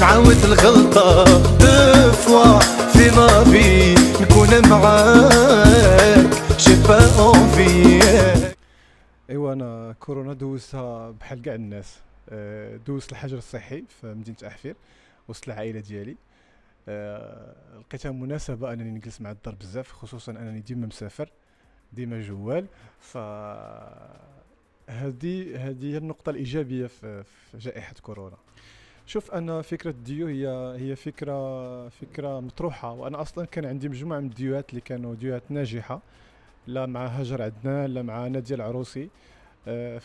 نعاود الغلطة دفوا في في نكون معاك جي با اونفي ايوا انا كورونا دوزتها بحال كاع الناس آه، دوزت الحجر الصحي في مدينة أحفير وسط العائلة ديالي آه، لقيتها مناسبة أنني نجلس مع الدار بزاف خصوصا أنني ديما مسافر ديما جوال ف هذه هذه هي النقطة الإيجابية في جائحة كورونا شوف انا فكره ديو هي هي فكره فكره مطروحه وانا اصلا كان عندي مجموعه من الديوات اللي كانوا ديوات ناجحه لا مع هاجر عدنان لا مع ناديه العروسي آه،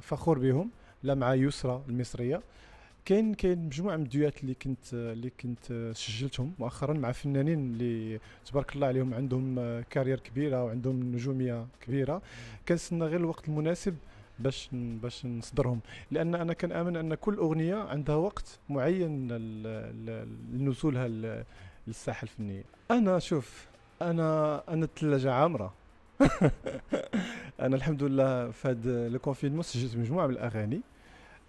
فخور بهم لا مع يسرى المصريه كاين كاين مجموعه من الديوات اللي كنت اللي كنت سجلتهم مؤخرا مع فنانين اللي تبارك الله عليهم عندهم آه، كارير كبيره وعندهم نجوميه كبيره كنستنى غير الوقت المناسب باش باش نصدرهم لان انا كنامن ان كل اغنيه عندها وقت معين لنزولها للساحه الفنيه انا شوف انا انا الثلاجه عامره انا الحمد لله في هذا الكونفينمون سجلت مجموعه من الاغاني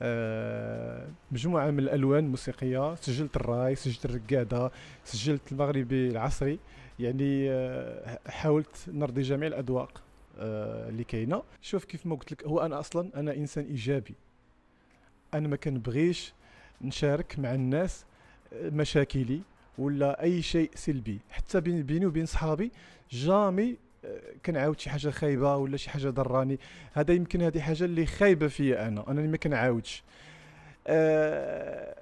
آه، مجموعه من الالوان الموسيقيه سجلت الراي سجلت الرقاده سجلت المغربي العصري يعني آه، حاولت نرضي جميع الاذواق آه، اللي كاينه شوف كيف ما قلت لك هو انا اصلا انا انسان ايجابي انا ما كنبغيش نشارك مع الناس مشاكلي ولا اي شيء سلبي حتى بيني وبين صحابي جامي آه، كنعاود شي حاجه خايبه ولا شي حاجه ضراني هذا يمكن هذه حاجه اللي خايبه فيا انا انا ما كنعاودش آه،,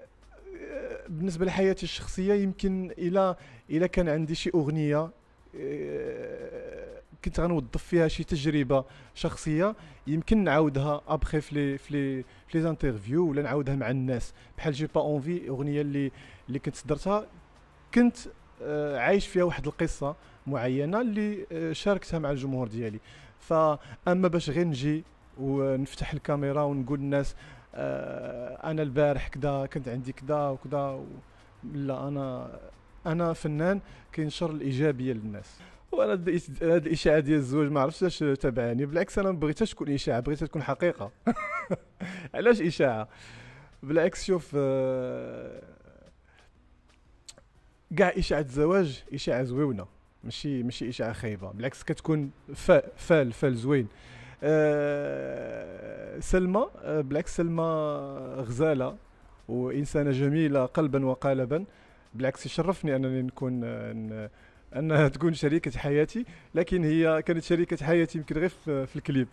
أه بالنسبه لحياتي الشخصيه يمكن الى الى كان عندي شي اغنيه كنت غنوظف فيها شي تجربه شخصيه يمكن نعاودها ابخي في لي في لي زانترفيو ولا نعاودها مع الناس بحال جي با اونفي اغنيه اللي اللي كنت صدرتها كنت آه، عايش فيها واحد القصه معينه اللي آه، شاركتها مع الجمهور ديالي فاما باش غير نجي ونفتح الكاميرا ونقول للناس آه، انا البارح كذا كنت عندي كذا وكذا لا انا انا فنان كينشر الايجابيه للناس وانا هذه الاشاعه ديال الزواج ما عرفتش اش تبعاني بالعكس انا ما بغيتهاش تكون اشاعه بغيتها تكون حقيقه علاش اشاعه بالعكس شوف آه، كاع اشاعه الزواج اشاعه زويونه ماشي ماشي اشاعه خايبه بالعكس كتكون فال فال زوين أه سلمى آه، بالعكس سلمى غزاله وانسانه جميله قلبا وقالبا بالعكس يشرفني انني نكون آه، انها تكون شريكه حياتي لكن هي كانت شريكه حياتي يمكن غير في الكليب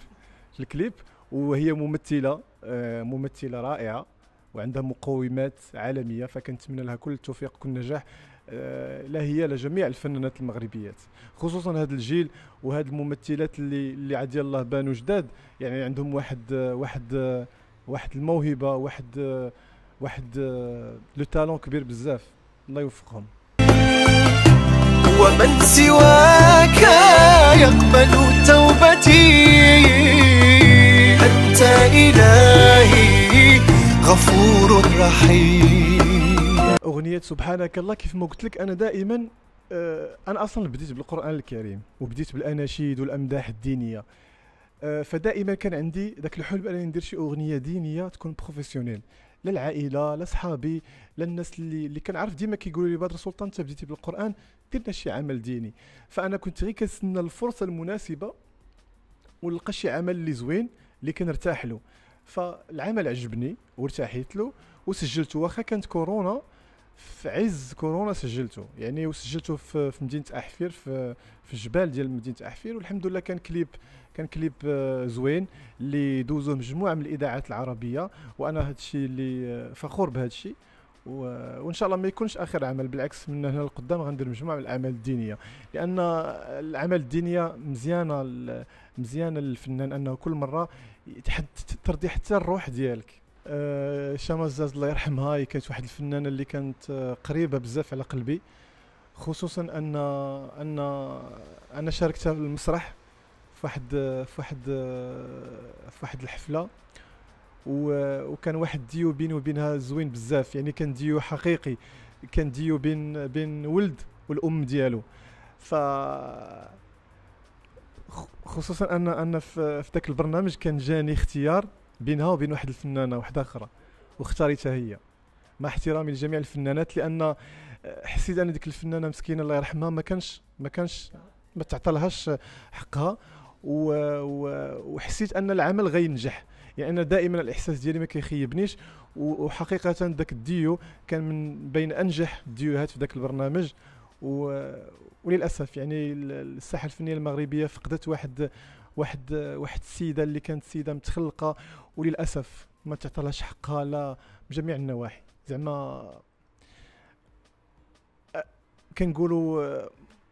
في الكليب وهي ممثله آه، ممثله رائعه وعندها مقومات عالميه فكنتمنى لها كل التوفيق وكل النجاح آه، لا هي لا جميع الفنانات المغربيات خصوصا هذا الجيل وهاد الممثلات اللي اللي عاد الله بانوا جداد يعني عندهم واحد واحد واحد الموهبه واحد واحد آه، لو تالون كبير بزاف الله يوفقهم ومن سواك يقبل توبتي أنت إلهي غفور رحيم أغنية سبحانك الله كيف ما قلت لك أنا دائما آه، أنا أصلا بديت بالقرآن الكريم وبديت بالأناشيد والأمداح الدينية آه، فدائما كان عندي ذاك الحلم انني ندير شي اغنيه دينيه تكون بروفيسيونيل للعائله لاصحابي للناس اللي اللي كنعرف ديما كيقولوا لي بدر سلطان انت بديتي بالقران درنا شي عمل ديني فانا كنت غير كنستنى الفرصه المناسبه ونلقى شي عمل اللي زوين اللي كنرتاح له فالعمل عجبني وارتحيت له وسجلته واخا كانت كورونا في عز كورونا سجلته يعني وسجلته في, في مدينه احفير في, في الجبال ديال مدينه احفير والحمد لله كان كليب كان كليب آه، زوين اللي دوزوه مجموعه من الاذاعات العربيه وانا هذا الشيء اللي آه، فخور بهذا الشيء وان شاء الله ما يكونش اخر عمل بالعكس من هنا لقدام غندير مجموعه من الاعمال الدينيه لان الاعمال الدينيه مزيانه مزيانه للفنان انه كل مره ترضي حتى الروح ديالك آه، شمس زاز الله يرحمها هي كانت واحد الفنانه اللي كانت آه، قريبه بزاف على قلبي خصوصا ان ان انا شاركتها في المسرح في واحد في واحد آه، في واحد الحفله وكان واحد ديو بيني وبينها زوين بزاف يعني كان ديو حقيقي كان ديو بين بين ولد والام ديالو ف خصوصا ان ان في ذاك البرنامج كان جاني اختيار بينها وبين واحد الفنانه واحده اخرى واختاريتها هي مع احترامي لجميع الفنانات لان آه، حسيت ان ديك الفنانه مسكينه الله يرحمها ما كانش ما كانش ما تعطلهاش حقها و... و... وحسيت ان العمل غينجح يعني دائما الاحساس ديالي ما كيخيبنيش وحقيقه ذاك الديو كان من بين انجح الديوهات في ذاك البرنامج و... وللاسف يعني الساحه الفنيه المغربيه فقدت واحد واحد واحد السيده اللي كانت سيده متخلقه وللاسف ما تعطلهاش حقها لا بجميع النواحي زعما كنقولوا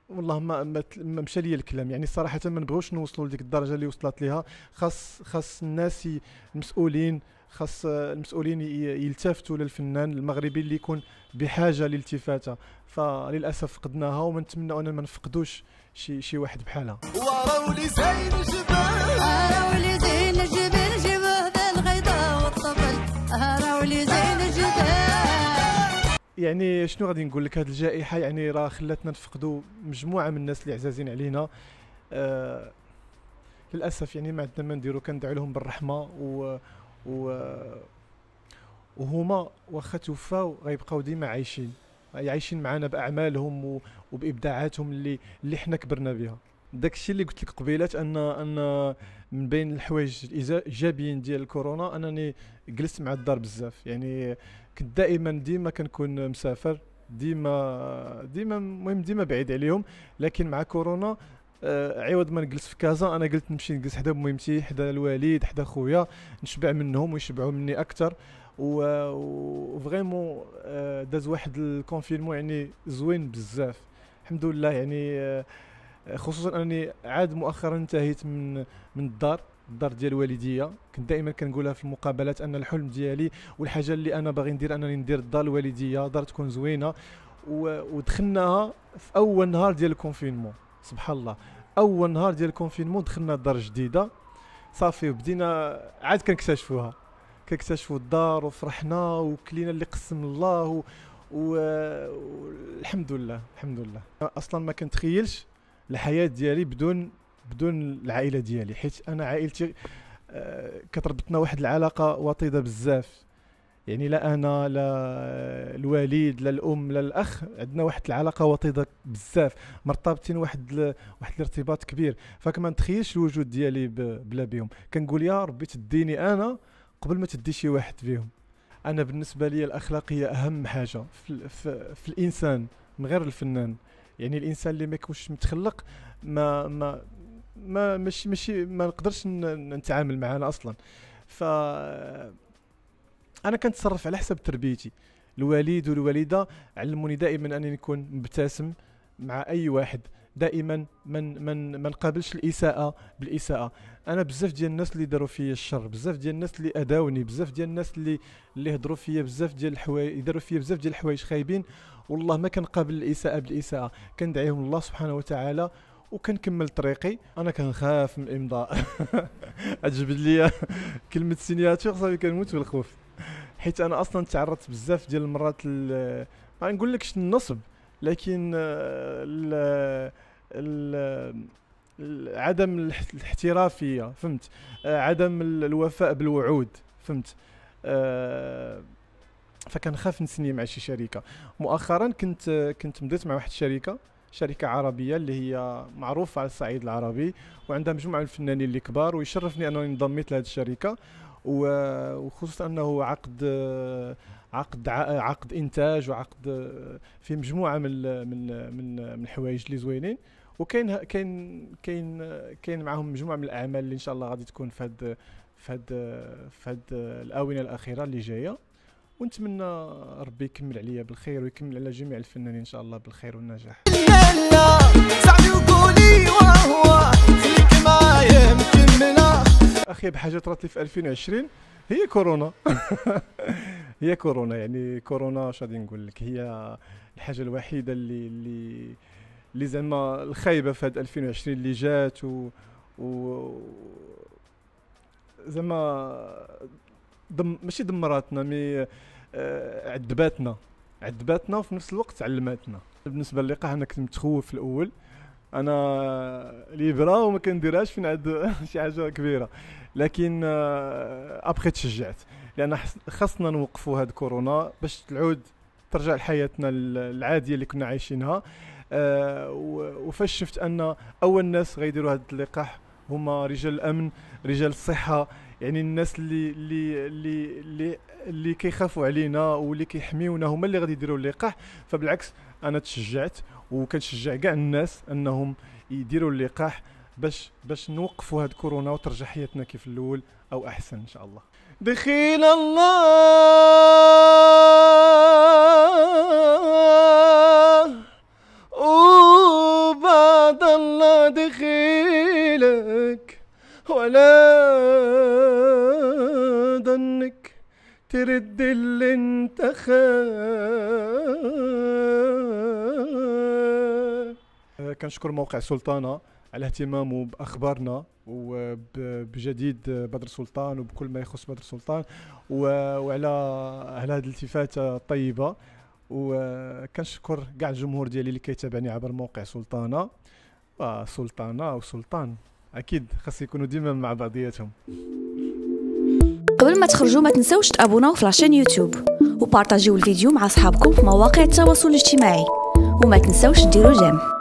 والله ما ما مشى ليا الكلام يعني صراحه ما نبغوش نوصلوا لديك الدرجه اللي وصلت ليها خاص خاص الناس المسؤولين خاص المسؤولين يلتفتوا للفنان المغربي اللي يكون بحاجه للتفاته فللاسف فقدناها ونتمنى اننا ما نفقدوش شي شي واحد بحالها يعني شنو غادي نقول لك هذه الجائحه يعني راه خلاتنا نفقدوا مجموعه من الناس اللي عزازين علينا آه للاسف يعني ما عندنا ما نديرو كندعوا لهم بالرحمه و, و وهما واخا توفاو غيبقاو ديما عايشين يعني عايشين معنا باعمالهم وبابداعاتهم اللي اللي حنا كبرنا بها داك الشيء اللي قلت لك قبيلات ان ان من بين الحوايج الايجابيين ديال الكورونا انني جلست مع الدار بزاف يعني كنت دائما ديما كنكون مسافر ديما ديما المهم ديما بعيد عليهم لكن مع كورونا آه عوض ما نجلس في كازا انا قلت نمشي نجلس حدا مهمتي حدا الوالد حدا خويا نشبع منهم ويشبعوا مني اكثر و فريمون آه، داز واحد الكونفينمون يعني زوين بزاف الحمد لله يعني آه خصوصا انني عاد مؤخرا انتهيت من من الدار الدار ديال والديا كنت دائما كنقولها في المقابلات ان الحلم ديالي والحاجه اللي انا باغي ندير انني ندير الدار الوالديه دار تكون زوينه ودخلناها في اول نهار ديال الكونفينمون سبحان الله اول نهار ديال الكونفينمون دخلنا دار جديده صافي وبدينا عاد كنكتشفوها كنكتشفوا الدار وفرحنا وكلينا اللي قسم الله والحمد و... لله الحمد لله اصلا ما كنتخيلش الحياه ديالي بدون بدون العائله ديالي حيت انا عائلتي آه، كتربطنا واحد العلاقه وطيده بزاف يعني لا انا لا الوالد لا الام لا الاخ عندنا واحد العلاقه وطيده بزاف مرتبطين واحد ل... واحد الارتباط كبير فكما نتخيلش الوجود ديالي ب... بلا بهم كنقول يا ربي تديني انا قبل ما تدي شي واحد فيهم انا بالنسبه لي الاخلاقيه اهم حاجه في, في, في الانسان من غير الفنان يعني الانسان اللي ما يكونش متخلق ما ما ما ماشي ماشي ما نقدرش نتعامل معاه انا اصلا ف انا كنتصرف على حسب تربيتي الوالد والوالده علموني دائما انني نكون مبتسم مع اي واحد دائما من من ما نقابلش الاساءه بالاساءه انا بزاف ديال الناس اللي داروا فيا الشر بزاف ديال الناس اللي اداوني بزاف ديال الناس اللي اللي هضروا فيا بزاف ديال الحوايج داروا فيا بزاف ديال الحوايج خايبين والله ما كنقابل الاساءه بالاساءه كندعيهم الله سبحانه وتعالى وكنكمل طريقي انا كنخاف من الامضاء عجبت لي كلمه سينياتور صافي كنموت بالخوف حيت انا اصلا تعرضت بزاف ديال المرات ما نقول لكش النصب لكن آه، عدم الاحترافيه فهمت آه، عدم الوفاء بالوعود فهمت أه فكنخاف نسني مع شي شركه مؤخرا كنت كنت مديت مع واحد الشركه شركه عربيه اللي هي معروفه على الصعيد العربي وعندها مجموعه من الفنانين اللي كبار ويشرفني انني انضميت لهذه الشركه وخصوصا انه عقد عقد عقد انتاج وعقد في مجموعه من من من من الحوايج اللي زوينين وكاين كاين كاين كاين معاهم مجموعه من الاعمال اللي ان شاء الله غادي تكون في هذا في هاد في هاد الاونه الاخيره اللي جايه ونتمنى ربي يكمل عليا بالخير ويكمل على جميع الفنانين ان شاء الله بالخير والنجاح اخي بحاجه طرات لي في 2020 هي كورونا هي كورونا يعني كورونا اش غادي نقول لك هي الحاجه الوحيده اللي اللي اللي زعما الخايبه في هاد 2020 اللي جات و, و زعما دم ماشي دمراتنا مي آه عذباتنا عذباتنا وفي نفس الوقت علماتنا بالنسبه للقاع انا كنت متخوف في الاول انا ليبرا وما كنديرهاش فين عاد شي حاجه كبيره لكن آه ابخي تشجعت لان خاصنا نوقفوا هاد كورونا باش تعود ترجع لحياتنا العاديه اللي كنا عايشينها آه، وفاش شفت ان اول ناس غيديروا هذا اللقاح هما رجال الامن رجال الصحه يعني الناس اللي اللي اللي اللي, اللي كيخافوا علينا واللي كيحميونا هما اللي غادي يديروا اللقاح فبالعكس انا تشجعت وكنشجع كاع الناس انهم يديروا اللقاح باش باش نوقفوا هاد كورونا وترجع حياتنا كيف الاول او احسن ان شاء الله دخيل الله ضل دخيلك ولا ظنك ترد اللي انت خاف كنشكر موقع سلطانة على اهتمامه بأخبارنا وبجديد بدر سلطان وبكل ما يخص بدر سلطان وعلى على هذه الالتفاتة الطيبة وكنشكر كاع الجمهور ديالي اللي كيتابعني عبر موقع سلطانه سلطانه وسلطان اكيد خاص يكونوا ديما مع بعضياتهم قبل ما تخرجوا ما تنسوش تابوناو في لاشين يوتيوب وبارطاجيو الفيديو مع اصحابكم في مواقع التواصل الاجتماعي وما تنسوش ديروا جيم